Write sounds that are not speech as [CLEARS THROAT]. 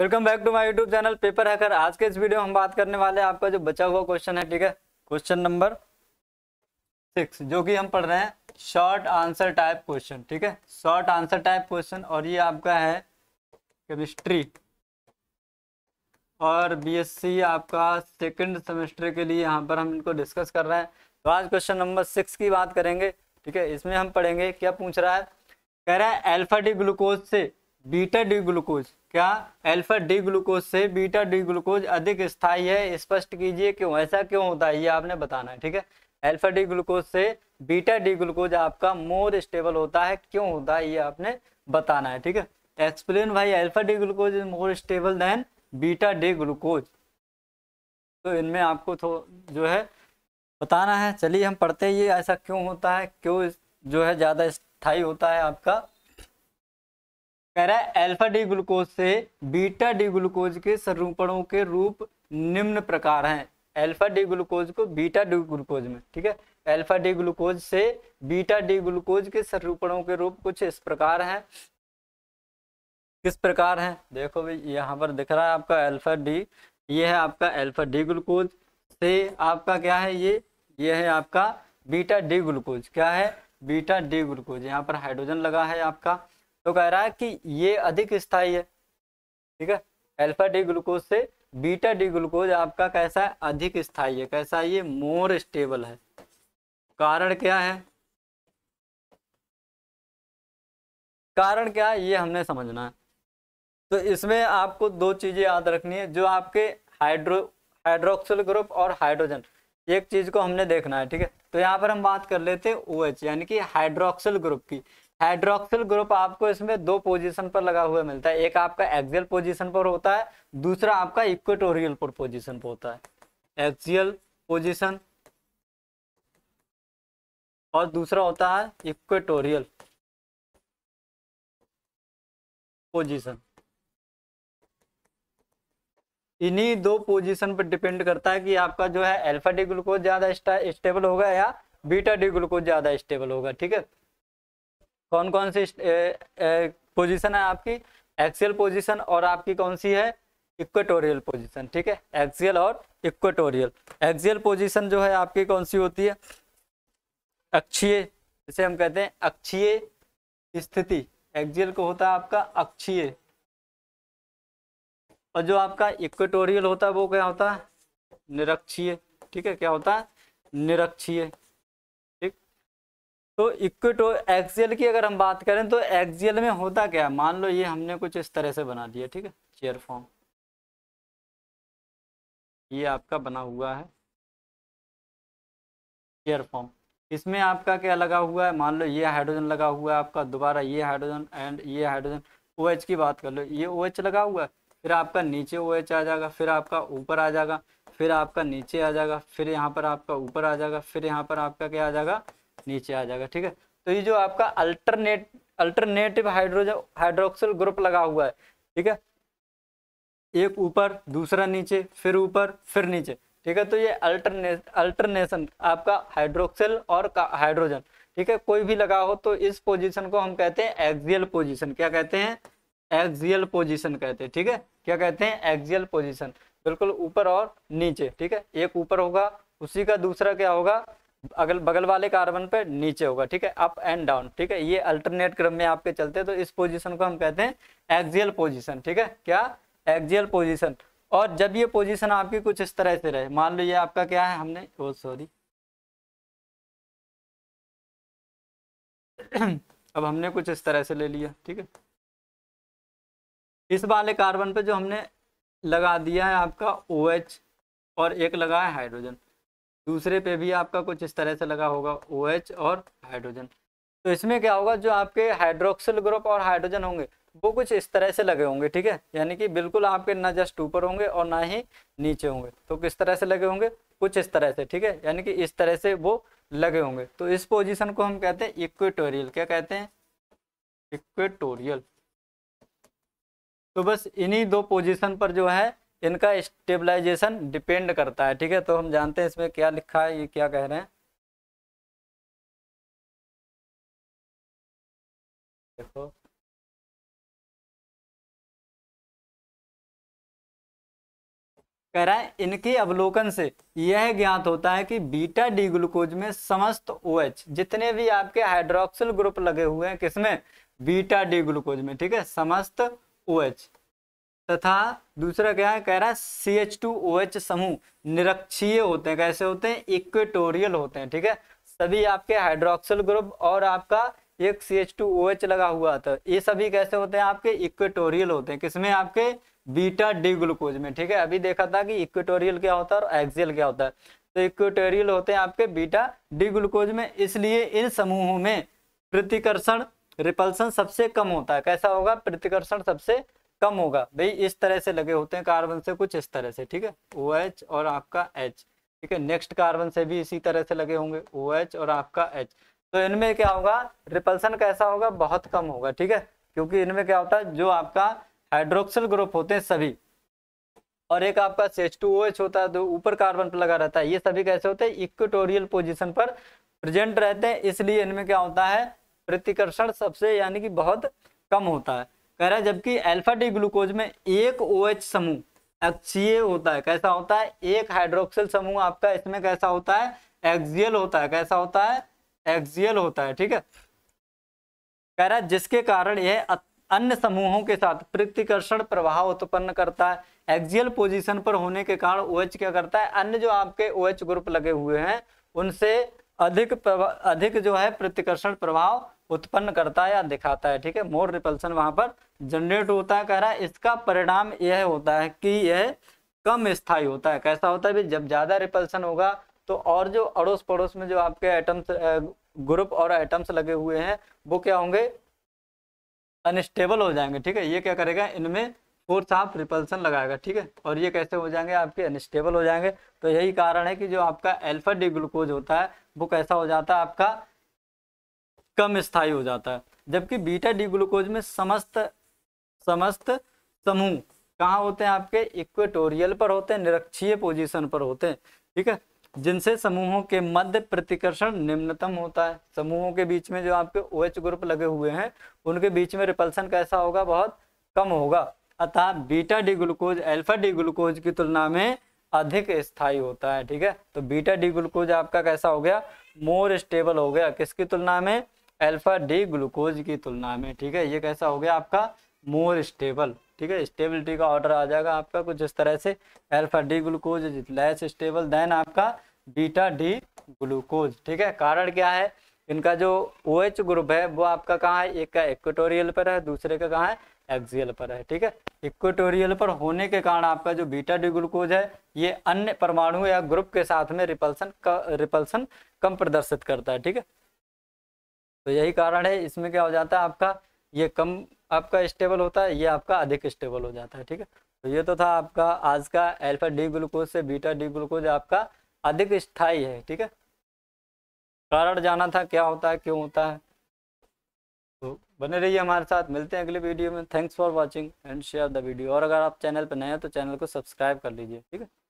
welcome back to my YouTube channel paper hacker आज के इस वीडियो में हम बात करने वाले हैं आपका जो बचा हुआ क्वेश्चन है ठीक है क्वेश्चन नंबर सिक्स जो कि हम पढ़ रहे हैं शॉर्ट आंसर टाइप क्वेश्चन ठीक है शॉर्ट आंसर टाइप क्वेश्चन और ये आपका है केमिस्ट्री और बीएससी आपका सेकंड सेमेस्टर के लिए यहाँ पर हम इनको डिस्कस कर रहे हैं तो आज क्वेश्चन नंबर सिक्स की बात करेंगे ठीक है इसमें हम पढ़ेंगे क्या पूछ रहा है कह रहा है एल्फा डी ग्लूकोज से बीटा डी ग्लूकोज क्या अल्फा डी ग्लूकोज से बीटा डी ग्लूकोज अधिक स्थायी है स्पष्ट कीजिए क्यों ऐसा क्यों होता है ये आपने बताना है ठीक है अल्फा डी ग्लूकोज से बीटा डी ग्लूकोज आपका मोर स्टेबल होता है क्यों होता है ये आपने बताना है ठीक है एक्सप्लेन भाई alpha D glucose is more stable than beta D glucose तो इनमें आपको जो है बताना है चलिए हम पढ़ते ये ऐसा क्यों होता है क्यों जो है ज़्यादा स्थायी होता है आपका कह रहा है अल्फा डी ग्लूकोज से बीटा डी ग्लूकोज के सरूपणों के रूप निम्न प्रकार हैं अल्फा डी ग्लूकोज को बीटा डी ग्लूकोज में ठीक है अल्फा डी ग्लूकोज से बीटा डी ग्लूकोज के सरूपणों के रूप कुछ इस प्रकार हैं किस प्रकार हैं देखो भाई यहाँ पर दिख रहा है आपका अल्फा डी ये है आपका अल्फा डी ग्लूकोज से आपका क्या है ये ये है आपका बीटा डी ग्लूकोज क्या है बीटा डी ग्लूकोज यहाँ पर हाइड्रोजन लगा है आपका तो कह रहा है कि ये अधिक स्थाई है ठीक है अल्फा डी ग्लूकोज से बीटा डी ग्लूकोज आपका कैसा है अधिक स्थाई है कैसा है ये मोर स्टेबल है कारण क्या है कारण क्या है ये हमने समझना है तो इसमें आपको दो चीज़ें याद रखनी है जो आपके हाइड्रो हाइड्रोक्सिल ग्रुप और हाइड्रोजन एक चीज़ को हमने देखना है ठीक है तो यहाँ पर हम बात कर लेते हैं ओ OH, यानी कि हाइड्रोक्सिल ग्रुप की हाइड्रोक्सिल ग्रुप आपको इसमें दो पोजीशन पर लगा हुआ मिलता है एक आपका एक्सियल पोजीशन पर होता है दूसरा आपका इक्वेटोरियल पर पोजीशन पर होता है एक्सियल पोजीशन और दूसरा होता है इक्वेटोरियल पोजीशन इन्हीं दो पोजीशन पर डिपेंड करता है कि आपका जो है एल्फा डी ग्लूकोज ज्यादा स्टेबल होगा या बीटा डी ग्लूकोज ज्यादा स्टेबल होगा ठीक है कौन कौन सी पोजिशन है आपकी एक्सियल पोजीशन और आपकी कौन सी है इक्वेटोरियल पोजिशन ठीक है एक्सियल और इक्वेटोरियल एक्सियल पोजिशन जो है आपकी कौन सी होती है अक्षीय जिसे हम कहते हैं अक्षीय स्थिति एक्सियल को होता है आपका अक्षीय और जो आपका इक्वेटोरियल होता है वो क्या होता है निरक्षीय ठीक है क्या होता है निरक्षीय तो इक्विटो एक्सियल की अगर हम बात करें तो एक्सियल में होता क्या है मान लो ये हमने कुछ इस तरह से बना दिया ठीक है चेयर फॉर्म ये आपका बना हुआ है चेयर फॉर्म इसमें आपका क्या लगा हुआ है मान लो ये हाइड्रोजन लगा हुआ है आपका दोबारा ये हाइड्रोजन एंड ये हाइड्रोजन ओ OH की बात कर लो ये ओ OH लगा हुआ है फिर आपका नीचे ओ OH आ जाएगा फिर आपका ऊपर आ जाएगा फिर आपका नीचे आ जाएगा फिर यहाँ पर आपका ऊपर आ जाएगा फिर यहाँ पर आपका क्या आ जाएगा नीचे आ जाएगा ठीक है तो ये जो आपका alternate alternative hydrogen hydroxyl group लगा हुआ है ठीक है एक ऊपर दूसरा नीचे फिर ऊपर फिर नीचे ठीक है तो ये अल्टरने अल्टरनेशन आपका हाइड्रोक्सिल और हाइड्रोजन ठीक है कोई भी लगा हो तो इस पोजीशन को हम कहते हैं एक्सियल पोजीशन क्या कहते हैं एक्सियल पोजीशन कहते हैं ठीक है क्या कहते हैं एक्सियल पोजीशन बिल्कुल ऊपर और नीचे ठीक है एक ऊपर होगा उसी का दूसरा क्या होगा अगल बगल वाले कार्बन पे नीचे होगा ठीक है अप एंड डाउन ठीक है ये अल्टरनेट क्रम में आपके चलते हैं तो इस पोजीशन को हम कहते हैं एक्जियल पोजीशन ठीक है क्या एक्जियल पोजीशन और जब ये पोजीशन आपकी कुछ इस तरह से रहे मान लो ये आपका क्या है हमने ओ सॉरी [CLEARS THROAT] अब हमने कुछ इस तरह से ले लिया ठीक है इस वाले कार्बन पे जो हमने लगा दिया है आपका ओ OH और एक लगा है हाइड्रोजन दूसरे पे भी आपका कुछ इस तरह से लगा होगा ओ OH और हाइड्रोजन तो इसमें क्या होगा जो आपके हाइड्रोक्सिल ग्रुप और हाइड्रोजन होंगे वो कुछ इस तरह से लगे होंगे ठीक है यानी कि बिल्कुल आपके ना जस्ट ऊपर होंगे और ना ही नीचे होंगे तो किस तरह से लगे होंगे कुछ इस तरह से ठीक है यानी कि इस तरह से वो लगे होंगे तो इस पोजीशन को हम कहते हैं इक्वेटोरियल क्या कहते हैं इक्वेटोरियल तो बस इन्हीं दो पोजीशन पर जो है इनका स्टेबलाइजेशन डिपेंड करता है ठीक है तो हम जानते हैं इसमें क्या लिखा है ये क्या कह रहे हैं देखो कह रहा है इनके अवलोकन से यह ज्ञात होता है कि बीटा डी ग्लूकोज में समस्त ओएच जितने भी आपके हाइड्रोक्सिल ग्रुप लगे हुए हैं किसमें बीटा डी ग्लूकोज में ठीक है समस्त ओएच तथा दूसरा क्या है कह रहा है C H two O H समूह निरक्षीय होते हैं कैसे होते हैं इक्वेटोरियल होते हैं ठीक है सभी आपके हाइड्रोक्सल ग्रुप और आपका एक C H two O H लगा हुआ था ये सभी कैसे होते हैं आपके इक्वेटोरियल होते हैं किसमें आपके बीटा डी ग्लूकोज में ठीक है अभी देखा था कि इक्वेटोरियल क्या होता है और एक्सियल क्या होता है तो इक्वेटोरियल होते हैं आपके बीटा डी ग्लूकोज में इसलिए इन समूहों में प्रतिकर्षण रिपल्सन सबसे कम होता है कैसा होगा प्रतिकर्षण सबसे कम होगा भाई इस तरह से लगे होते हैं कार्बन से कुछ इस तरह से ठीक है ओ एच और आपका एच ठीक है नेक्स्ट कार्बन से भी इसी तरह से लगे होंगे ओ एच और आपका एच तो इनमें क्या होगा रिपल्सन कैसा होगा बहुत कम होगा ठीक है क्योंकि इनमें क्या होता है जो आपका हाइड्रोक्सिल ग्रुप होते हैं सभी और एक आपका सेच टू OH होता है जो ऊपर कार्बन पर लगा रहता है ये सभी कैसे होते हैं इक्वेटोरियल पोजिशन पर प्रेजेंट रहते हैं इसलिए इनमें क्या होता है प्रतिकर्षण सबसे यानी कि बहुत कम होता है कह रहा है जबकि अल्फा डी ग्लूकोज में एक ओ OH समूह एक्सीए होता है कैसा होता है एक हाइड्रोक्सिल समूह आपका इसमें कैसा होता है एक्सियल होता है कैसा होता है एक्सियल होता है ठीक है कह रहा है जिसके कारण यह अन्य समूहों के साथ प्रतिकर्षण प्रभाव उत्पन्न करता है एक्सियल पोजीशन पर होने के कारण ओएच क्या करता है अन्य जो आपके ओएच ग्रुप लगे हुए हैं उनसे अधिक अधिक जो है प्रतिकर्षण प्रभाव उत्पन्न करता है या दिखाता है ठीक है मोर रिपल्सन वहां पर जनरेट होता है कह रहा है इसका परिणाम यह होता है कि यह कम स्थायी होता है कैसा होता है भी जब ज्यादा रिपल्सन होगा तो और जो अड़ोस पड़ोस में जो आपके आइटम्स ग्रुप और आइटम्स लगे हुए हैं वो क्या होंगे अनस्टेबल हो जाएंगे ठीक है ये क्या करेगा इनमें फोर्स ऑफ रिपल्सन लगाएगा ठीक है और ये कैसे हो जाएंगे आपके अनस्टेबल हो जाएंगे तो यही कारण है कि जो आपका एल्फा डी ग्लूकोज होता है वो कैसा हो जाता है आपका कम स्थायी हो जाता है जबकि बीटा डी ग्लूकोज में समस्त समस्त समूह कहाँ होते हैं आपके इक्वेटोरियल पर होते हैं निरक्षीय पोजीशन पर होते हैं ठीक है जिनसे समूहों के मध्य प्रतिकर्षण निम्नतम होता है समूहों के बीच में जो आपके ओ OH ग्रुप लगे हुए हैं उनके बीच में रिपल्सन कैसा होगा बहुत कम होगा अतः beta D glucose alpha D glucose की तुलना में अधिक स्थायी होता है ठीक है तो बीटा डी ग्लूकोज आपका कैसा हो गया मोर स्टेबल हो गया किसकी तुलना में अल्फा डी ग्लूकोज की तुलना में ठीक है ये कैसा हो गया आपका मोर स्टेबल ठीक है स्टेबिलिटी का ऑर्डर आ जाएगा आपका कुछ इस तरह से alpha D glucose less stable than आपका बीटा डी ग्लूकोज ठीक है कारण क्या है इनका जो ओ OH ग्रुप है वो आपका कहाँ है एक का इक्वेटोरियल पर है दूसरे का कहाँ है एक्सियल पर है ठीक है इक्वेटोरियल पर होने के कारण आपका जो बीटा डी ग्लूकोज है ये अन्य परमाणु या ग्रुप के साथ में रिपल्सन का रिपल्सन कम प्रदर्शित करता है ठीक है तो यही कारण है इसमें क्या हो जाता है आपका ये कम आपका स्टेबल होता है ये आपका अधिक स्टेबल हो जाता है ठीक है तो ये तो था आपका आज का एल्फा डी ग्लूकोज से बीटा डी ग्लूकोज आपका अधिक स्थायी है ठीक है कारण जाना था क्या होता है क्यों होता है तो बने रहिए हमारे साथ मिलते हैं अगले वीडियो में thanks for watching and share the video और अगर आप चैनल पर नए हैं तो चैनल को सब्सक्राइब कर लीजिए ठीक है